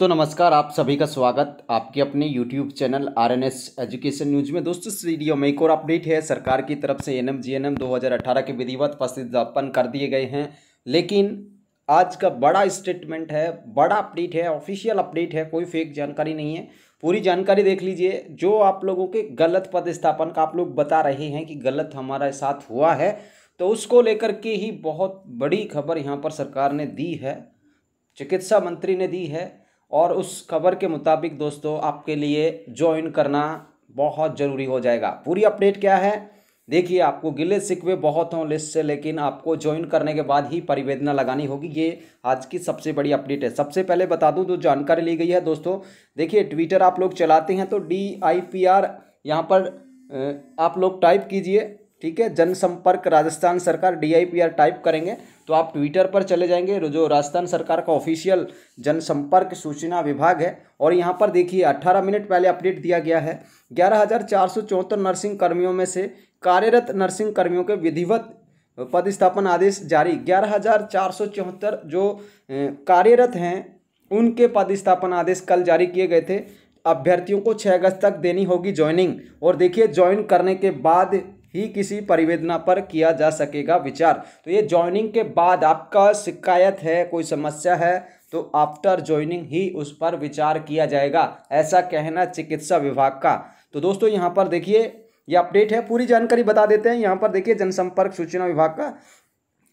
तो नमस्कार आप सभी का स्वागत आपके अपने YouTube channel R N S education news में दोस्तों इस वीडियो में एक और अपडेट है सरकार की तरफ से N M G N M दो हज़ार अठारह के विधिवत प्रतिज्ञापन कर दिए गए हैं लेकिन आज का बड़ा स्टेटमेंट है बड़ा अपडेट है ऑफिशियल अपडेट है कोई फेक जानकारी नहीं है पूरी जानकारी देख लीजिए जो आप लोगों के गलत पदस्थापन का आप लोग बता रहे हैं कि गलत हमारे साथ हुआ है तो उसको लेकर के ही बहुत बड़ी खबर यहाँ पर सरकार ने दी है चिकित्सा मंत्री ने दी है और उस खबर के मुताबिक दोस्तों आपके लिए ज्वाइन करना बहुत ज़रूरी हो जाएगा पूरी अपडेट क्या है देखिए आपको गिले सिकवे बहुत हों लिस्ट से लेकिन आपको ज्वाइन करने के बाद ही परिवेदना लगानी होगी ये आज की सबसे बड़ी अपडेट है सबसे पहले बता दूं जो तो जानकारी ली गई है दोस्तों देखिए ट्विटर आप लोग चलाते हैं तो डी आई पी आर यहाँ पर आप लोग टाइप कीजिए ठीक है जनसंपर्क राजस्थान सरकार डीआईपीआर टाइप करेंगे तो आप ट्विटर पर चले जाएंगे जो राजस्थान सरकार का ऑफिशियल जनसंपर्क सूचना विभाग है और यहाँ पर देखिए 18 मिनट पहले अपडेट दिया गया है ग्यारह नर्सिंग कर्मियों में से कार्यरत नर्सिंग कर्मियों के विधिवत पदस्थापन आदेश जारी ग्यारह जो कार्यरत हैं उनके पदस्थापन आदेश कल जारी किए गए थे अभ्यर्थियों को छः अगस्त तक देनी होगी ज्वाइनिंग और देखिए ज्वाइन करने के बाद ही किसी परिवेदना पर किया जा सकेगा विचार तो ये ज्वाइनिंग के बाद आपका शिकायत है कोई समस्या है तो आफ्टर ज्वाइनिंग ही उस पर विचार किया जाएगा ऐसा कहना चिकित्सा विभाग का तो दोस्तों यहाँ पर देखिए ये अपडेट है पूरी जानकारी बता देते हैं यहाँ पर देखिए जनसंपर्क सूचना विभाग का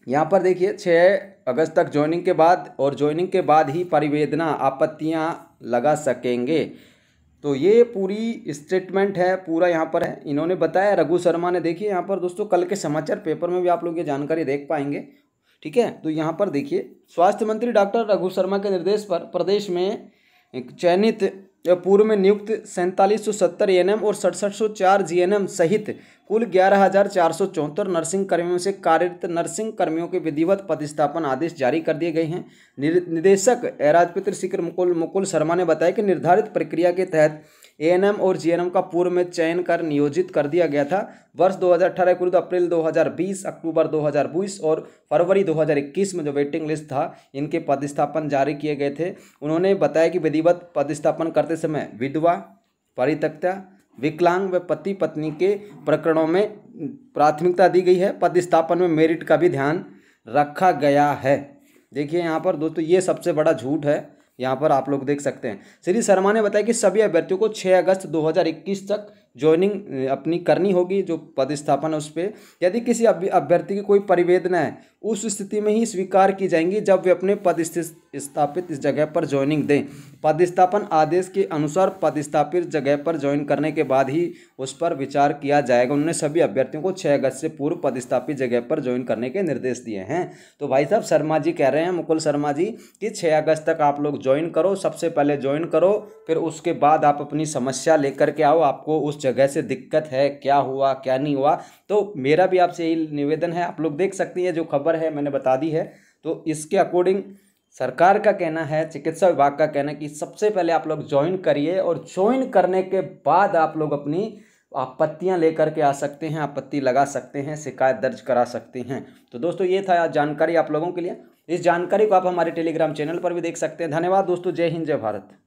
यहाँ पर देखिए छः अगस्त तक ज्वाइनिंग के बाद और ज्वाइनिंग के बाद ही परिवेदना आपत्तियाँ लगा सकेंगे तो ये पूरी स्टेटमेंट है पूरा यहाँ पर है इन्होंने बताया रघु शर्मा ने देखिए यहाँ पर दोस्तों कल के समाचार पेपर में भी आप लोग ये जानकारी देख पाएंगे ठीक है तो यहाँ पर देखिए स्वास्थ्य मंत्री डॉक्टर रघु शर्मा के निर्देश पर प्रदेश में चयनित पूर्व में नियुक्त सैंतालीस सौ सत्तर एएनएम और सड़सठ सौ चार जी सहित कुल ग्यारह हजार चार सौ चौहत्तर नर्सिंग कर्मियों से कार्यरत नर्सिंग कर्मियों के विधिवत पदस्थापन आदेश जारी कर दिए गए हैं निदेशक एराजपित्र शिक्र मुकुल मुकुल शर्मा ने बताया कि निर्धारित प्रक्रिया के तहत एएनएम और जीएनएम का पूर्व में चयन कर नियोजित कर दिया गया था वर्ष 2018 के अप्रैल 2020 अक्टूबर 2020 और फरवरी 2021 में जो वेटिंग लिस्ट था इनके पदस्थापन जारी किए गए थे उन्होंने बताया कि विधिवत पदस्थापन करते समय विधवा परितक्ता विकलांग व पति पत्नी के प्रकरणों में प्राथमिकता दी गई है पदस्थापन में मेरिट का भी ध्यान रखा गया है देखिए यहाँ पर दोस्तों ये सबसे बड़ा झूठ है यहाँ पर आप लोग देख सकते हैं श्री शर्मा ने बताया कि सभी अभ्यर्थियों को 6 अगस्त 2021 तक ज्वाइनिंग अपनी करनी होगी जो पदस्थापन है उस पर यदि किसी अभ्यर्थी की कोई परिवेदना है उस स्थिति में ही स्वीकार की जाएंगी जब वे अपने पद स्थापित इस जगह पर ज्वाइनिंग दें पदस्थापन आदेश के अनुसार पदस्थापित जगह पर ज्वाइन करने के बाद ही उस पर विचार किया जाएगा उन्होंने सभी अभ्यर्थियों को छः अगस्त से पूर्व पदस्थापित जगह पर ज्वाइन करने के निर्देश दिए हैं तो भाई साहब शर्मा जी कह रहे हैं मुकुल शर्मा जी कि छः अगस्त तक आप लोग ज्वाइन करो सबसे पहले ज्वाइन करो फिर उसके बाद आप अपनी समस्या लेकर के आओ आपको उस जगह से दिक्कत है क्या हुआ क्या नहीं हुआ तो मेरा भी आपसे यही निवेदन है आप लोग देख सकती हैं जो खबर है मैंने बता दी है तो इसके अकॉर्डिंग सरकार का कहना है चिकित्सा विभाग का कहना है कि सबसे पहले आप लोग ज्वाइन करिए और ज्वाइन करने के बाद आप लोग अपनी आपत्तियां लेकर के आ सकते हैं आपत्ति लगा सकते हैं शिकायत दर्ज करा सकते हैं तो दोस्तों ये था जानकारी आप लोगों के लिए इस जानकारी को आप हमारे टेलीग्राम चैनल पर भी देख सकते हैं धन्यवाद दोस्तों जय हिंद जय भारत